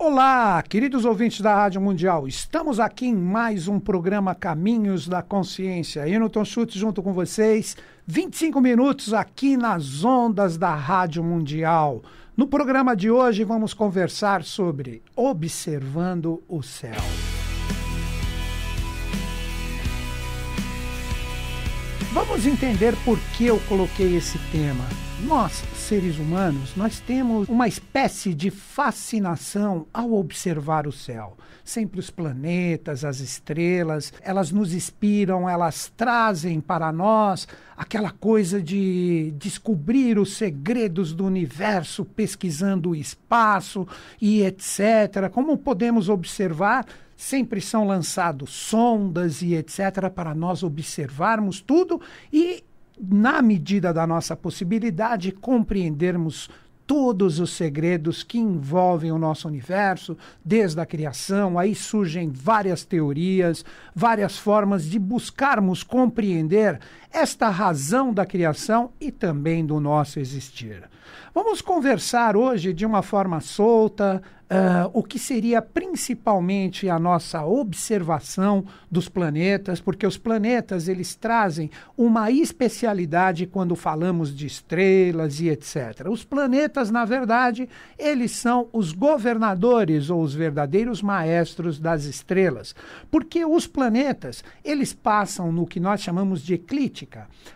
Olá, queridos ouvintes da Rádio Mundial. Estamos aqui em mais um programa Caminhos da Consciência. Hamilton Schultz junto com vocês, 25 minutos aqui nas ondas da Rádio Mundial. No programa de hoje vamos conversar sobre observando o céu. Vamos entender por que eu coloquei esse tema nós, seres humanos, nós temos uma espécie de fascinação ao observar o céu. Sempre os planetas, as estrelas, elas nos inspiram, elas trazem para nós aquela coisa de descobrir os segredos do universo, pesquisando o espaço e etc. Como podemos observar, sempre são lançados sondas e etc. para nós observarmos tudo e na medida da nossa possibilidade, compreendermos todos os segredos que envolvem o nosso universo, desde a criação, aí surgem várias teorias, várias formas de buscarmos compreender esta razão da criação e também do nosso existir. Vamos conversar hoje de uma forma solta uh, o que seria principalmente a nossa observação dos planetas, porque os planetas eles trazem uma especialidade quando falamos de estrelas e etc. Os planetas, na verdade, eles são os governadores ou os verdadeiros maestros das estrelas, porque os planetas eles passam no que nós chamamos de eclipse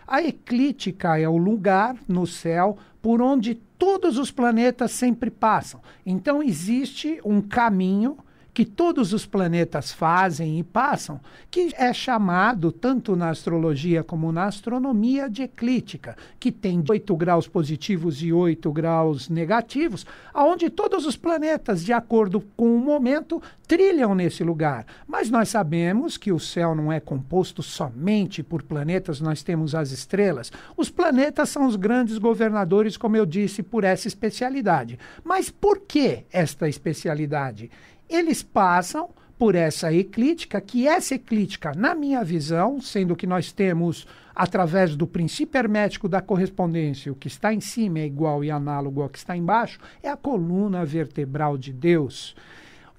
a eclíptica é o lugar no céu por onde todos os planetas sempre passam. Então existe um caminho que todos os planetas fazem e passam, que é chamado tanto na astrologia como na astronomia de eclíptica, que tem 8 graus positivos e 8 graus negativos, aonde todos os planetas, de acordo com o momento, trilham nesse lugar. Mas nós sabemos que o céu não é composto somente por planetas, nós temos as estrelas. Os planetas são os grandes governadores, como eu disse, por essa especialidade. Mas por que esta especialidade? eles passam por essa eclíptica, que essa eclíptica, na minha visão, sendo que nós temos, através do princípio hermético da correspondência, o que está em cima é igual e análogo ao que está embaixo, é a coluna vertebral de Deus.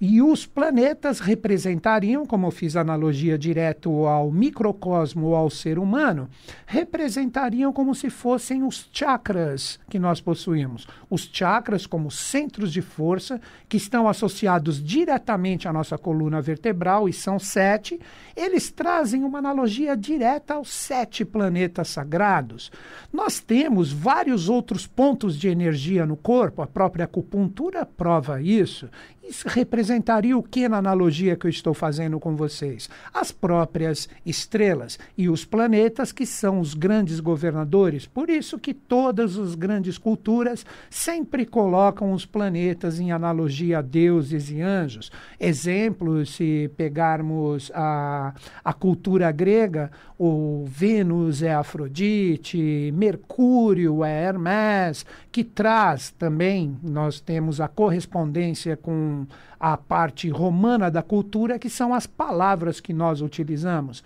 E os planetas representariam, como eu fiz analogia direto ao microcosmo, ao ser humano, representariam como se fossem os chakras que nós possuímos. Os chakras, como centros de força, que estão associados diretamente à nossa coluna vertebral, e são sete, eles trazem uma analogia direta aos sete planetas sagrados. Nós temos vários outros pontos de energia no corpo, a própria acupuntura prova isso isso representaria o que na analogia que eu estou fazendo com vocês? As próprias estrelas e os planetas, que são os grandes governadores. Por isso que todas as grandes culturas sempre colocam os planetas em analogia a deuses e anjos. Exemplo, se pegarmos a, a cultura grega, o Vênus é Afrodite, Mercúrio é Hermes, que traz também, nós temos a correspondência com a parte romana da cultura, que são as palavras que nós utilizamos.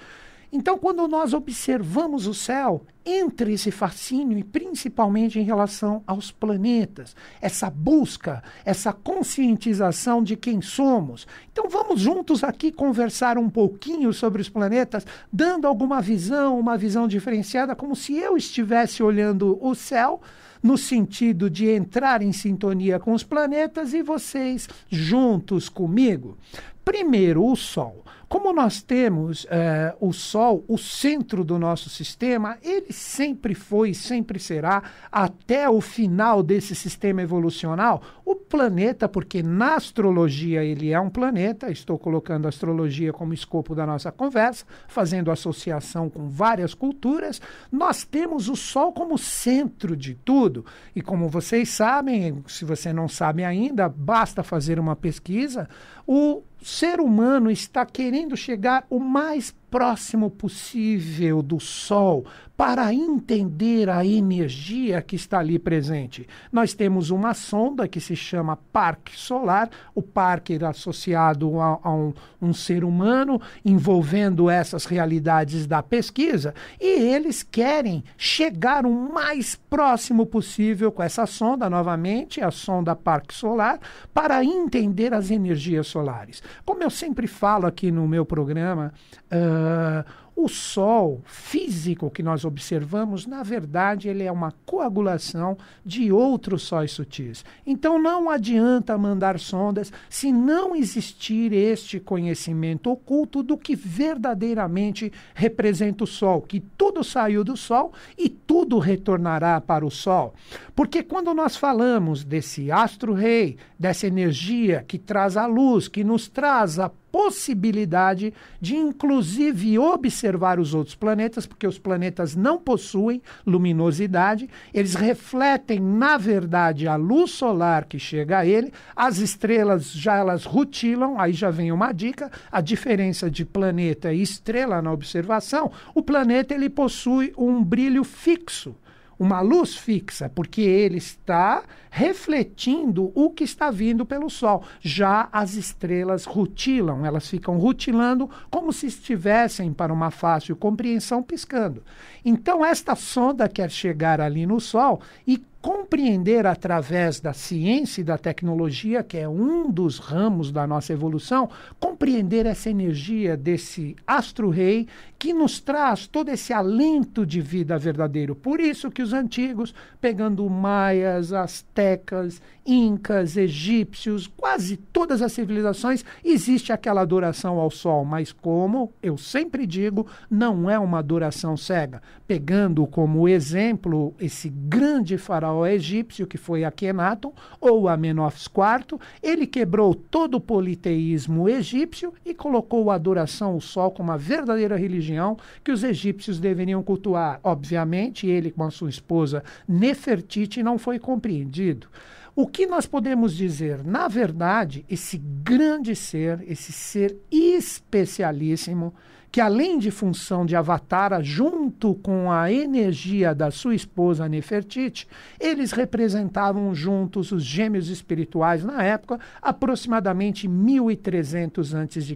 Então, quando nós observamos o céu, entre esse fascínio e principalmente em relação aos planetas, essa busca, essa conscientização de quem somos. Então vamos juntos aqui conversar um pouquinho sobre os planetas, dando alguma visão, uma visão diferenciada, como se eu estivesse olhando o céu no sentido de entrar em sintonia com os planetas e vocês juntos comigo. Primeiro, o Sol. Como nós temos é, o Sol, o centro do nosso sistema, ele sempre foi e sempre será, até o final desse sistema evolucional, o planeta, porque na astrologia ele é um planeta, estou colocando a astrologia como escopo da nossa conversa, fazendo associação com várias culturas, nós temos o Sol como centro de tudo. E como vocês sabem, se você não sabe ainda, basta fazer uma pesquisa, o ser humano está querendo chegar o mais próximo possível do Sol para entender a energia que está ali presente. Nós temos uma sonda que se chama Parque Solar, o parque é associado a, a um, um, ser humano envolvendo essas realidades da pesquisa, e eles querem chegar o mais próximo possível com essa sonda, novamente, a sonda Parque Solar, para entender as energias solares. Como eu sempre falo aqui no meu programa, uh, Uh, o Sol físico que nós observamos, na verdade, ele é uma coagulação de outros sóis sutis. Então não adianta mandar sondas se não existir este conhecimento oculto do que verdadeiramente representa o Sol, que tudo saiu do Sol e tudo retornará para o Sol. Porque quando nós falamos desse astro-rei, dessa energia que traz a luz, que nos traz a possibilidade de, inclusive, observar os outros planetas, porque os planetas não possuem luminosidade, eles refletem, na verdade, a luz solar que chega a ele, as estrelas já elas rutilam, aí já vem uma dica, a diferença de planeta e estrela na observação, o planeta ele possui um brilho fixo uma luz fixa, porque ele está refletindo o que está vindo pelo Sol. Já as estrelas rutilam, elas ficam rutilando como se estivessem, para uma fácil compreensão, piscando. Então, esta sonda quer chegar ali no Sol e compreender através da ciência e da tecnologia, que é um dos ramos da nossa evolução, compreender essa energia desse astro-rei que nos traz todo esse alento de vida verdadeiro. Por isso que os antigos, pegando maias, astecas, incas, egípcios, quase todas as civilizações, existe aquela adoração ao sol, mas como eu sempre digo, não é uma adoração cega, pegando como exemplo esse grande faraó egípcio que foi Akhenaton ou Amenófis IV, ele quebrou todo o politeísmo egípcio e colocou a adoração ao sol como a verdadeira religião que os egípcios deveriam cultuar. Obviamente, ele com a sua esposa Nefertiti não foi compreendido. O que nós podemos dizer? Na verdade, esse grande ser, esse ser especialíssimo, que além de função de Avatara, junto com a energia da sua esposa Nefertiti, eles representavam juntos os gêmeos espirituais na época, aproximadamente 1300 a.C.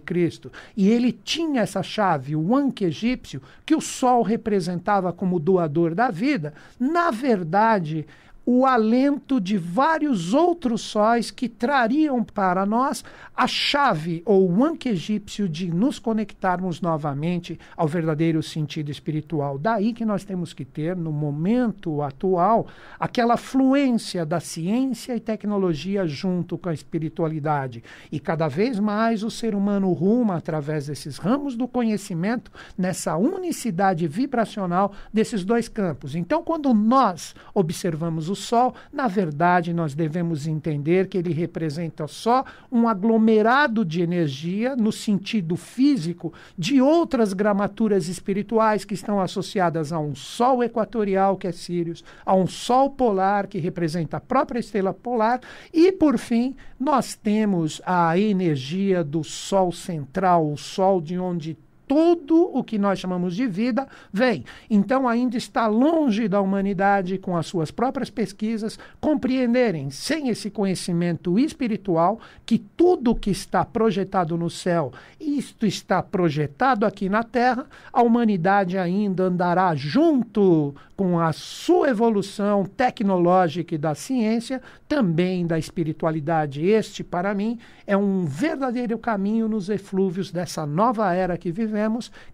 E ele tinha essa chave, o Anque egípcio, que o Sol representava como doador da vida. Na verdade, o alento de vários outros sóis que trariam para nós a chave ou o anque egípcio de nos conectarmos novamente ao verdadeiro sentido espiritual. Daí que nós temos que ter, no momento atual, aquela fluência da ciência e tecnologia junto com a espiritualidade. E cada vez mais o ser humano ruma através desses ramos do conhecimento nessa unicidade vibracional desses dois campos. Então, quando nós observamos o o Sol, na verdade, nós devemos entender que ele representa só um aglomerado de energia, no sentido físico, de outras gramaturas espirituais que estão associadas a um Sol equatorial, que é Sirius, a um Sol polar, que representa a própria estrela polar, e, por fim, nós temos a energia do Sol central, o Sol de onde tudo o que nós chamamos de vida vem. Então, ainda está longe da humanidade, com as suas próprias pesquisas, compreenderem, sem esse conhecimento espiritual, que tudo o que está projetado no céu, isto está projetado aqui na Terra, a humanidade ainda andará junto com a sua evolução tecnológica e da ciência, também da espiritualidade. Este, para mim, é um verdadeiro caminho nos eflúvios dessa nova era que vivemos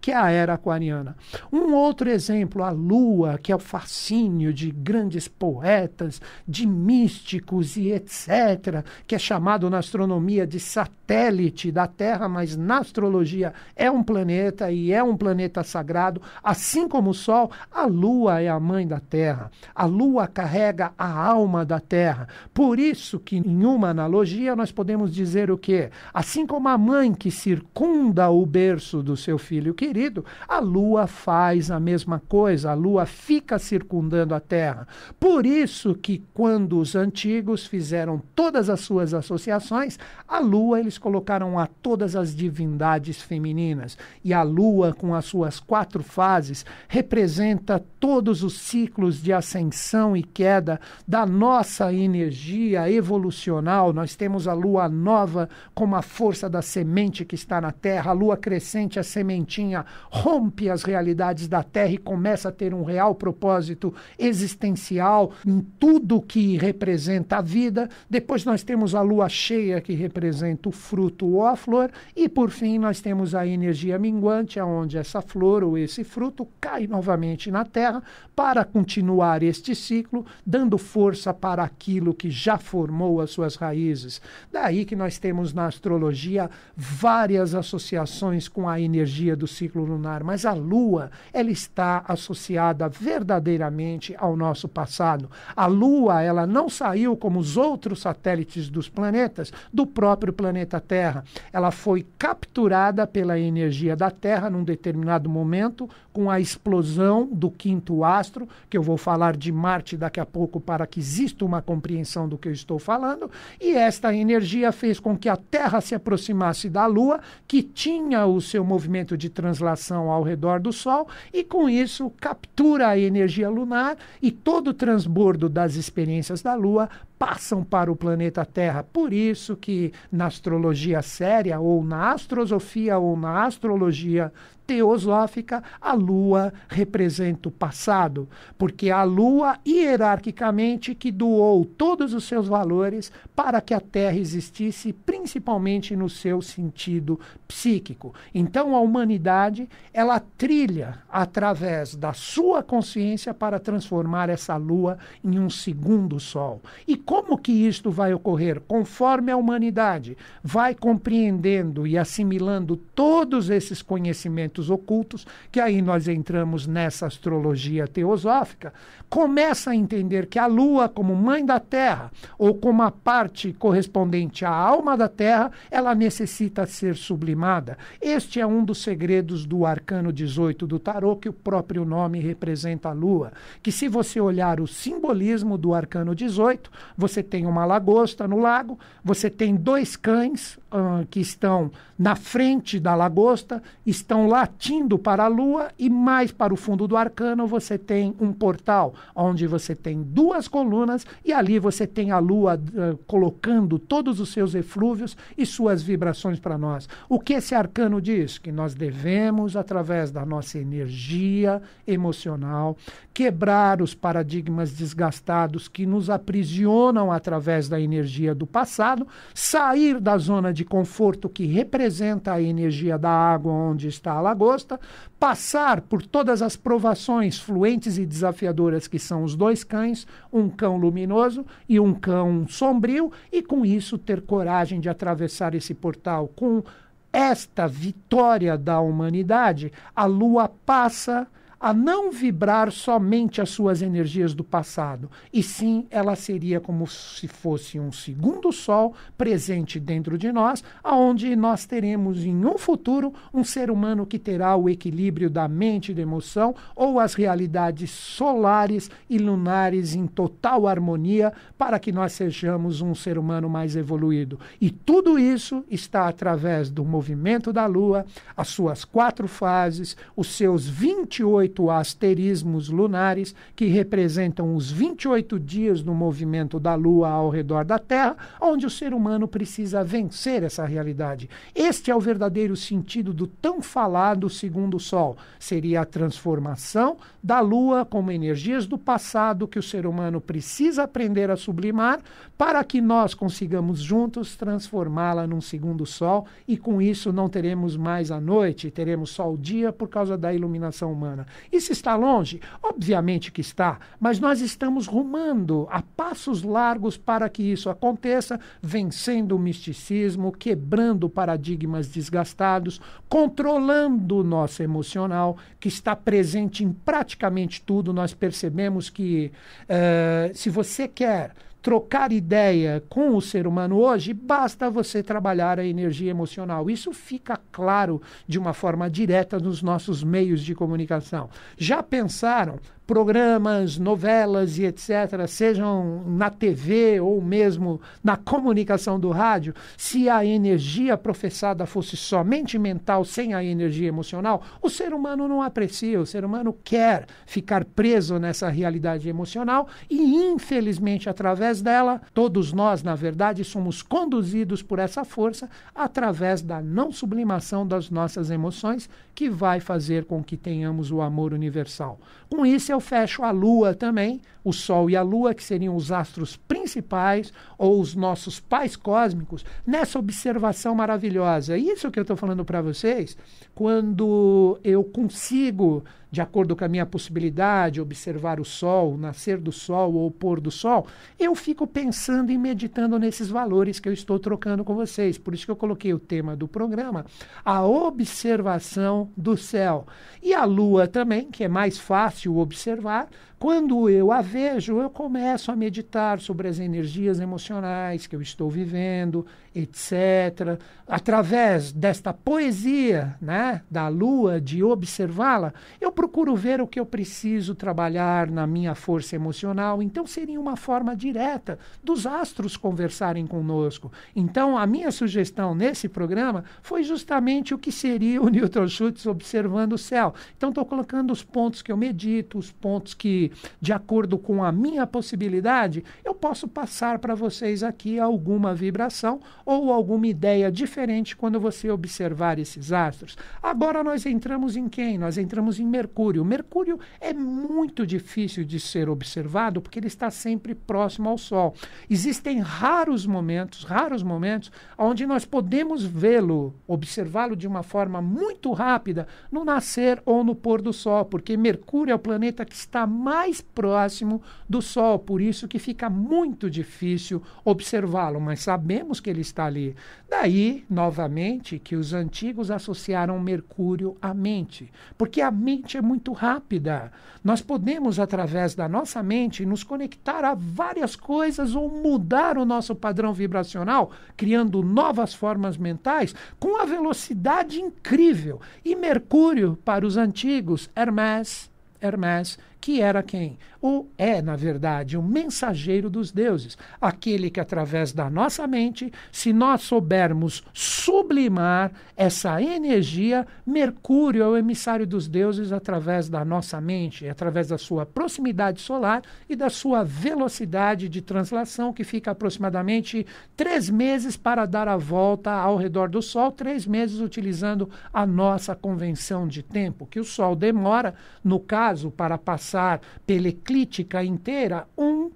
que é a era aquariana. Um outro exemplo, a lua, que é o fascínio de grandes poetas, de místicos e etc., que é chamado na astronomia de satélite da Terra, mas na astrologia é um planeta e é um planeta sagrado, assim como o Sol, a lua é a mãe da Terra. A lua carrega a alma da Terra. Por isso que em uma analogia nós podemos dizer o que, assim como a mãe que circunda o berço do seu seu filho querido, a Lua faz a mesma coisa, a Lua fica circundando a Terra. Por isso que quando os antigos fizeram todas as suas associações, a Lua eles colocaram a todas as divindades femininas e a Lua com as suas quatro fases representa todos os ciclos de ascensão e queda da nossa energia evolucional. Nós temos a Lua nova como a força da semente que está na Terra, a Lua crescente a semente sementinha rompe as realidades da Terra e começa a ter um real propósito existencial em tudo que representa a vida. Depois nós temos a lua cheia, que representa o fruto ou a flor. E por fim, nós temos a energia minguante, onde essa flor ou esse fruto cai novamente na Terra para continuar este ciclo, dando força para aquilo que já formou as suas raízes. Daí que nós temos na astrologia várias associações com a energia energia do ciclo lunar, mas a Lua, ela está associada verdadeiramente ao nosso passado. A Lua, ela não saiu como os outros satélites dos planetas do próprio planeta Terra. Ela foi capturada pela energia da Terra num determinado momento com a explosão do quinto astro, que eu vou falar de Marte daqui a pouco para que exista uma compreensão do que eu estou falando, e esta energia fez com que a Terra se aproximasse da Lua, que tinha o seu movimento movimento de translação ao redor do Sol e, com isso, captura a energia lunar e todo o transbordo das experiências da Lua passam para o planeta Terra. Por isso que na astrologia séria, ou na astrosofia, ou na astrologia teosófica, a Lua representa o passado, porque é a Lua, hierarquicamente, que doou todos os seus valores para que a Terra existisse, principalmente no seu sentido psíquico. Então, a humanidade, ela trilha através da sua consciência para transformar essa Lua em um segundo Sol. E como que isto vai ocorrer? Conforme a humanidade vai compreendendo e assimilando todos esses conhecimentos ocultos, que aí nós entramos nessa astrologia teosófica, começa a entender que a Lua, como mãe da Terra, ou como a parte correspondente à alma da Terra, ela necessita ser sublimada. Este é um dos segredos do arcano 18 do tarô, que o próprio nome representa a Lua. Que se você olhar o simbolismo do arcano 18, você tem uma lagosta no lago, você tem dois cães, uh, que estão na frente da lagosta estão latindo para a lua e mais para o fundo do arcano você tem um portal onde você tem duas colunas e ali você tem a lua uh, colocando todos os seus eflúvios e suas vibrações para nós. O que esse arcano diz? Que nós devemos, através da nossa energia emocional, quebrar os paradigmas desgastados que nos aprisionam através da energia do passado, sair da zona de de conforto que representa a energia da água onde está a lagosta, passar por todas as provações fluentes e desafiadoras que são os dois cães, um cão luminoso e um cão sombrio, e com isso ter coragem de atravessar esse portal com esta vitória da humanidade, a lua passa a não vibrar somente as suas energias do passado, e sim ela seria como se fosse um segundo sol presente dentro de nós, aonde nós teremos em um futuro um ser humano que terá o equilíbrio da mente e da emoção ou as realidades solares e lunares em total harmonia para que nós sejamos um ser humano mais evoluído. E tudo isso está através do movimento da lua, as suas quatro fases, os seus 28 28 asterismos lunares, que representam os 28 dias no movimento da Lua ao redor da Terra, onde o ser humano precisa vencer essa realidade. Este é o verdadeiro sentido do tão falado segundo Sol. Seria a transformação da Lua como energias do passado que o ser humano precisa aprender a sublimar para que nós consigamos juntos transformá-la num segundo Sol e com isso não teremos mais a noite, teremos só o dia por causa da iluminação humana. E se está longe? Obviamente que está, mas nós estamos rumando a passos largos para que isso aconteça, vencendo o misticismo, quebrando paradigmas desgastados, controlando o nosso emocional, que está presente em praticamente tudo. Nós percebemos que uh, se você quer trocar ideia com o ser humano hoje, basta você trabalhar a energia emocional. Isso fica claro de uma forma direta nos nossos meios de comunicação. Já pensaram, programas, novelas e etc., sejam na TV ou mesmo na comunicação do rádio, se a energia professada fosse somente mental, sem a energia emocional, o ser humano não aprecia, o ser humano quer ficar preso nessa realidade emocional e, infelizmente, através dela, todos nós, na verdade, somos conduzidos por essa força através da não sublimação das nossas emoções, que vai fazer com que tenhamos o amor universal. Com isso, eu eu fecho a Lua também, o Sol e a Lua, que seriam os astros principais ou os nossos pais cósmicos, nessa observação maravilhosa. Isso que eu estou falando para vocês, quando eu consigo de acordo com a minha possibilidade, observar o sol, nascer do sol ou pôr do sol, eu fico pensando e meditando nesses valores que eu estou trocando com vocês. Por isso que eu coloquei o tema do programa, a observação do céu. E a lua também, que é mais fácil observar, quando eu a vejo, eu começo a meditar sobre as energias emocionais que eu estou vivendo, etc. Através desta poesia, né, da lua de observá-la, eu procuro ver o que eu preciso trabalhar na minha força emocional. Então, seria uma forma direta dos astros conversarem conosco. Então, a minha sugestão nesse programa foi justamente o que seria o Newton Schultz observando o céu. Então, estou colocando os pontos que eu medito, os pontos que, de acordo com a minha possibilidade, eu posso passar para vocês aqui alguma vibração ou alguma ideia diferente quando você observar esses astros. Agora, nós entramos em quem? Nós entramos em Mercúrio. Mercúrio. Mercúrio é muito difícil de ser observado porque ele está sempre próximo ao Sol. Existem raros momentos, raros momentos, onde nós podemos vê-lo, observá-lo de uma forma muito rápida no nascer ou no pôr do Sol, porque Mercúrio é o planeta que está mais próximo do Sol, por isso que fica muito difícil observá-lo, mas sabemos que ele está ali. Daí, novamente, que os antigos associaram Mercúrio à mente, porque a mente é é muito rápida. Nós podemos, através da nossa mente, nos conectar a várias coisas ou mudar o nosso padrão vibracional, criando novas formas mentais com a velocidade incrível. E Mercúrio, para os antigos, Hermes, Hermes que era quem? ou é, na verdade, o mensageiro dos deuses, aquele que através da nossa mente, se nós soubermos sublimar essa energia, Mercúrio é o emissário dos deuses através da nossa mente, através da sua proximidade solar e da sua velocidade de translação que fica aproximadamente três meses para dar a volta ao redor do Sol, três meses utilizando a nossa convenção de tempo, que o Sol demora, no caso, para passar passar pela eclíptica inteira um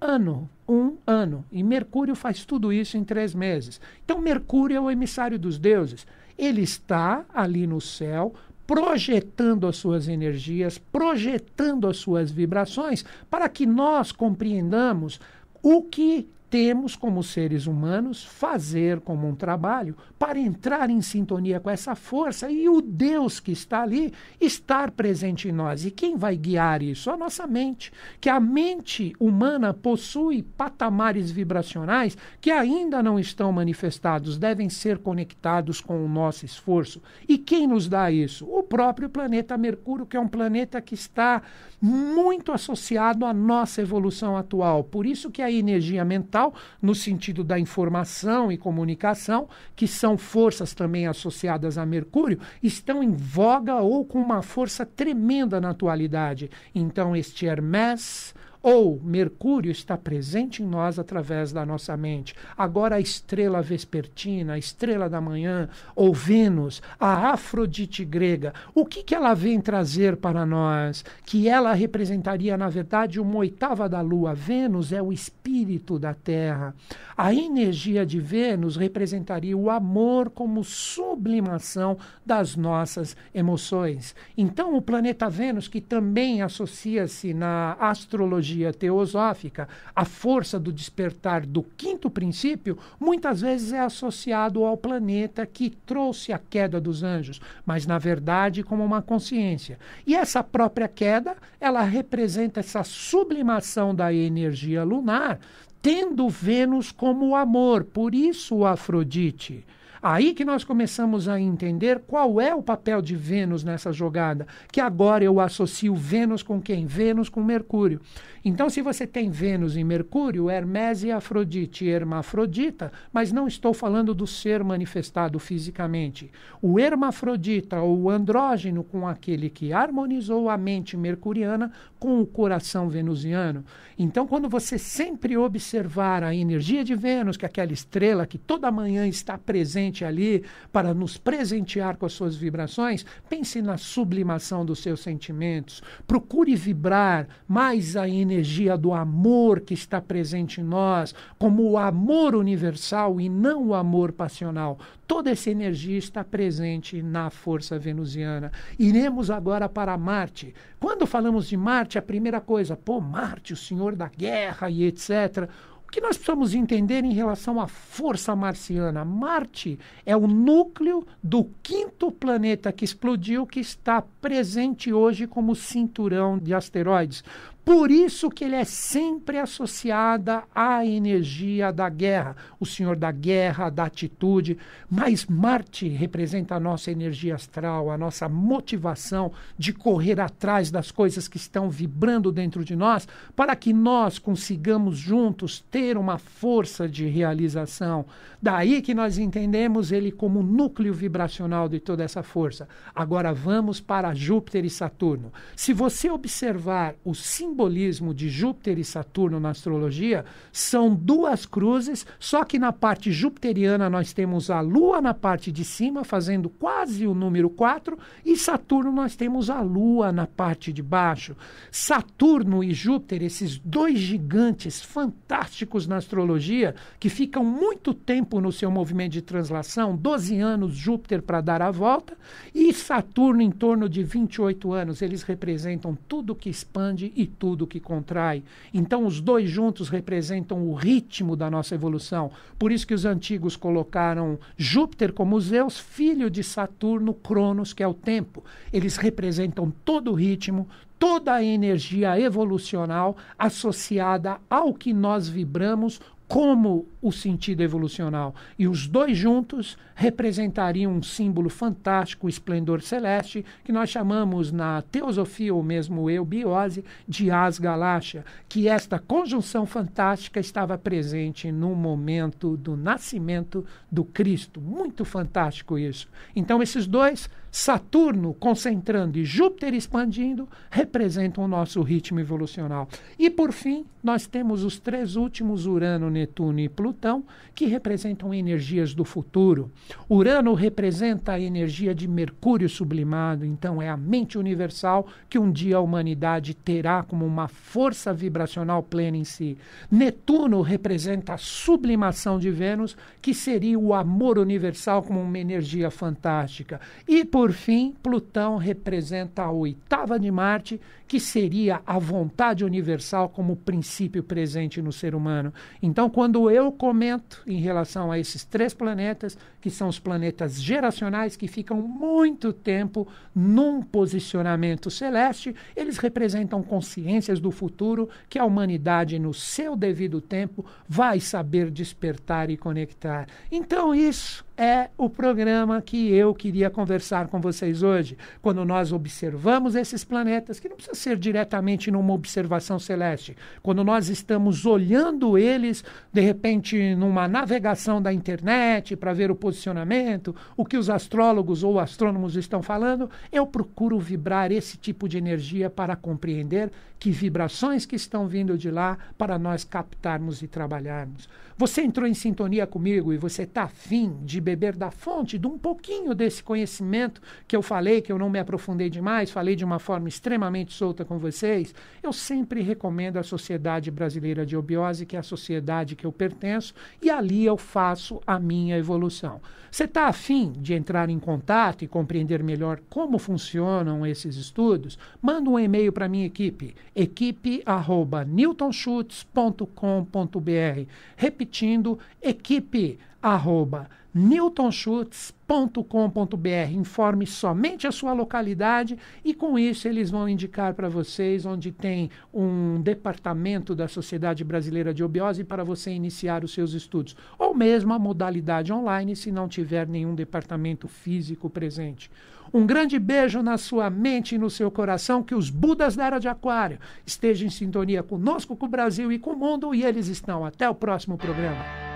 ano. Um ano. E Mercúrio faz tudo isso em três meses. Então, Mercúrio é o emissário dos deuses. Ele está ali no céu, projetando as suas energias, projetando as suas vibrações, para que nós compreendamos o que temos, como seres humanos, fazer como um trabalho para entrar em sintonia com essa força e o Deus que está ali estar presente em nós. E quem vai guiar isso? A nossa mente, que a mente humana possui patamares vibracionais que ainda não estão manifestados, devem ser conectados com o nosso esforço. E quem nos dá isso? O próprio planeta Mercúrio, que é um planeta que está muito associado à nossa evolução atual. Por isso que a energia mental no sentido da informação e comunicação, que são forças também associadas a Mercúrio, estão em voga ou com uma força tremenda na atualidade. Então, este Hermès, ou Mercúrio está presente em nós através da nossa mente. Agora a estrela vespertina, a estrela da manhã, ou Vênus, a Afrodite grega, o que, que ela vem trazer para nós? Que ela representaria, na verdade, uma oitava da lua. Vênus é o espírito da terra. A energia de Vênus representaria o amor como sublimação das nossas emoções. Então, o planeta Vênus, que também associa-se na astrologia, teologia teosófica, a força do despertar do quinto princípio muitas vezes é associado ao planeta que trouxe a queda dos anjos, mas na verdade como uma consciência. E essa própria queda, ela representa essa sublimação da energia lunar, tendo Vênus como o amor, por isso Afrodite. Aí que nós começamos a entender qual é o papel de Vênus nessa jogada, que agora eu associo Vênus com quem? Vênus com Mercúrio. Então, se você tem Vênus e Mercúrio, Hermes e Afrodite, hermafrodita, mas não estou falando do ser manifestado fisicamente. O hermafrodita ou o andrógeno com aquele que harmonizou a mente mercuriana com o coração venusiano. Então, quando você sempre observar a energia de Vênus, que é aquela estrela que toda manhã está presente, ali para nos presentear com as suas vibrações, pense na sublimação dos seus sentimentos. Procure vibrar mais a energia do amor que está presente em nós, como o amor universal e não o amor passional. Toda essa energia está presente na força venusiana. Iremos agora para Marte. Quando falamos de Marte, a primeira coisa, pô, Marte, o senhor da guerra e etc que nós precisamos entender em relação à força marciana. Marte é o núcleo do quinto planeta que explodiu, que está presente hoje como cinturão de asteroides. Por isso que ele é sempre associada à energia da guerra, o senhor da guerra, da atitude. Mas Marte representa a nossa energia astral, a nossa motivação de correr atrás das coisas que estão vibrando dentro de nós, para que nós consigamos juntos ter uma força de realização. Daí que nós entendemos ele como núcleo vibracional de toda essa força. Agora vamos para Júpiter e Saturno. Se você observar os cinco simbolismo de Júpiter e Saturno na astrologia são duas cruzes, só que na parte jupiteriana nós temos a Lua na parte de cima, fazendo quase o número 4, e Saturno nós temos a Lua na parte de baixo. Saturno e Júpiter, esses dois gigantes fantásticos na astrologia, que ficam muito tempo no seu movimento de translação, 12 anos Júpiter para dar a volta, e Saturno em torno de 28 anos, eles representam tudo que expande e tudo que contrai. Então, os dois juntos representam o ritmo da nossa evolução. Por isso que os antigos colocaram Júpiter como Zeus, filho de Saturno, Cronos, que é o tempo. Eles representam todo o ritmo, toda a energia evolucional associada ao que nós vibramos como o sentido evolucional. E os dois juntos representariam um símbolo fantástico, o esplendor celeste, que nós chamamos na teosofia, ou mesmo eubiose, de as galáxia, que esta conjunção fantástica estava presente no momento do nascimento do Cristo. Muito fantástico isso. Então, esses dois, Saturno concentrando e Júpiter expandindo, representam o nosso ritmo evolucional. E, por fim, nós temos os três últimos, Urano, Netuno e Plutão Plutão, que representam energias do futuro. Urano representa a energia de Mercúrio sublimado, então é a mente universal que um dia a humanidade terá como uma força vibracional plena em si. Netuno representa a sublimação de Vênus, que seria o amor universal como uma energia fantástica. E, por fim, Plutão representa a oitava de Marte, que seria a vontade universal como princípio presente no ser humano. Então, quando eu comento em relação a esses três planetas, que são os planetas geracionais que ficam muito tempo num posicionamento celeste. Eles representam consciências do futuro que a humanidade, no seu devido tempo, vai saber despertar e conectar. Então, isso é o programa que eu queria conversar com vocês hoje. Quando nós observamos esses planetas, que não precisa ser diretamente numa observação celeste, quando nós estamos olhando eles, de repente, numa navegação da internet para ver o posicionamento, o que os astrólogos ou astrônomos estão falando, eu procuro vibrar esse tipo de energia para compreender que vibrações que estão vindo de lá para nós captarmos e trabalharmos. Você entrou em sintonia comigo e você está afim de beber da fonte, de um pouquinho desse conhecimento que eu falei, que eu não me aprofundei demais, falei de uma forma extremamente solta com vocês, eu sempre recomendo a Sociedade Brasileira de Obiose, que é a sociedade que eu pertenço, e ali eu faço a minha evolução. Você está afim de entrar em contato e compreender melhor como funcionam esses estudos? Manda um e-mail para minha equipe, equipe.newtonschutz.com.br. Repetindo, equipe arroba newtonschutz.com.br. Informe somente a sua localidade e com isso eles vão indicar para vocês onde tem um departamento da Sociedade Brasileira de Obiose para você iniciar os seus estudos, ou mesmo a modalidade online se não tiver nenhum departamento físico presente. Um grande beijo na sua mente e no seu coração, que os Budas da Era de Aquário estejam em sintonia conosco, com o Brasil e com o mundo, e eles estão. Até o próximo programa.